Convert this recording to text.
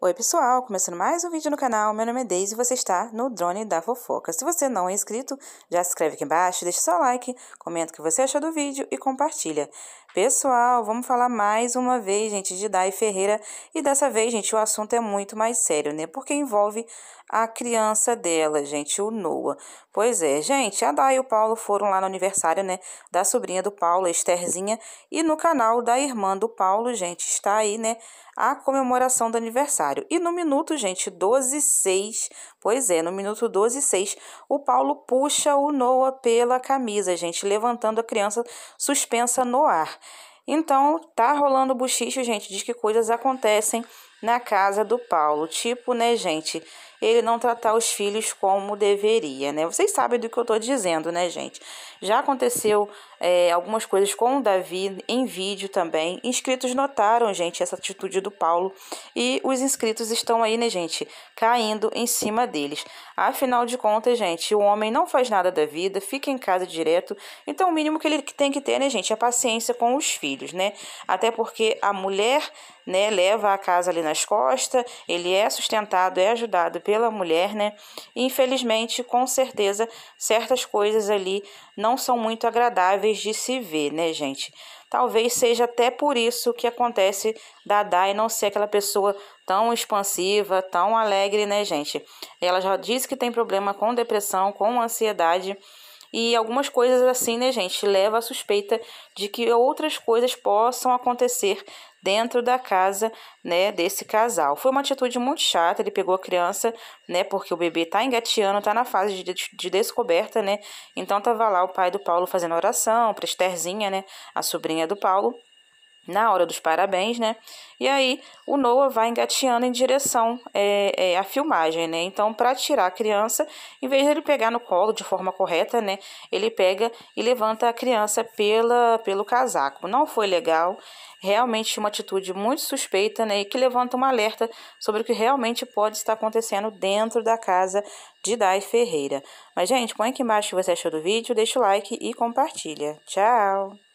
Oi pessoal, começando mais um vídeo no canal, meu nome é Deise e você está no Drone da Fofoca. Se você não é inscrito, já se inscreve aqui embaixo, deixa seu like, comenta o que você achou do vídeo e compartilha. Pessoal, vamos falar mais uma vez, gente, de Dai Ferreira e dessa vez, gente, o assunto é muito mais sério, né? Porque envolve a criança dela, gente, o Noah. Pois é, gente, a Dai e o Paulo foram lá no aniversário, né, da sobrinha do Paulo, a Estherzinha, e no canal da irmã do Paulo, gente, está aí, né, a comemoração do aniversário adversário. E no minuto, gente, 12 6, pois é, no minuto 12 6, o Paulo puxa o Noah pela camisa, gente, levantando a criança suspensa no ar. Então, tá rolando buchicho, gente, diz que coisas acontecem na casa do Paulo. Tipo, né, gente, ele não tratar os filhos como deveria, né? Vocês sabem do que eu tô dizendo, né, gente? Já aconteceu é, algumas coisas com o Davi em vídeo também. Inscritos notaram, gente, essa atitude do Paulo e os inscritos estão aí, né, gente, caindo em cima deles. Afinal de contas, gente, o homem não faz nada da vida, fica em casa direto. Então, o mínimo que ele tem que ter, né, gente, é paciência com os filhos, né? Até porque a mulher né, leva a casa ali nas costas, ele é sustentado, é ajudado pela mulher, né? E, infelizmente, com certeza, certas coisas ali não são muito agradáveis de se ver, né, gente? Talvez seja até por isso que acontece da e não ser aquela pessoa tão expansiva, tão alegre, né, gente? Ela já disse que tem problema com depressão, com ansiedade. E algumas coisas assim, né, gente, leva a suspeita de que outras coisas possam acontecer dentro da casa, né, desse casal. Foi uma atitude muito chata, ele pegou a criança, né, porque o bebê tá engateando, tá na fase de, de descoberta, né, então tava lá o pai do Paulo fazendo oração pra Estherzinha, né, a sobrinha do Paulo, na hora dos parabéns, né? E aí o Noah vai engateando em direção é, é, à filmagem, né? Então, para tirar a criança, em vez de ele pegar no colo de forma correta, né? Ele pega e levanta a criança pela, pelo casaco. Não foi legal, realmente uma atitude muito suspeita, né? E que levanta um alerta sobre o que realmente pode estar acontecendo dentro da casa de Dai Ferreira. Mas, gente, põe aqui embaixo o que você achou do vídeo, deixa o like e compartilha. Tchau!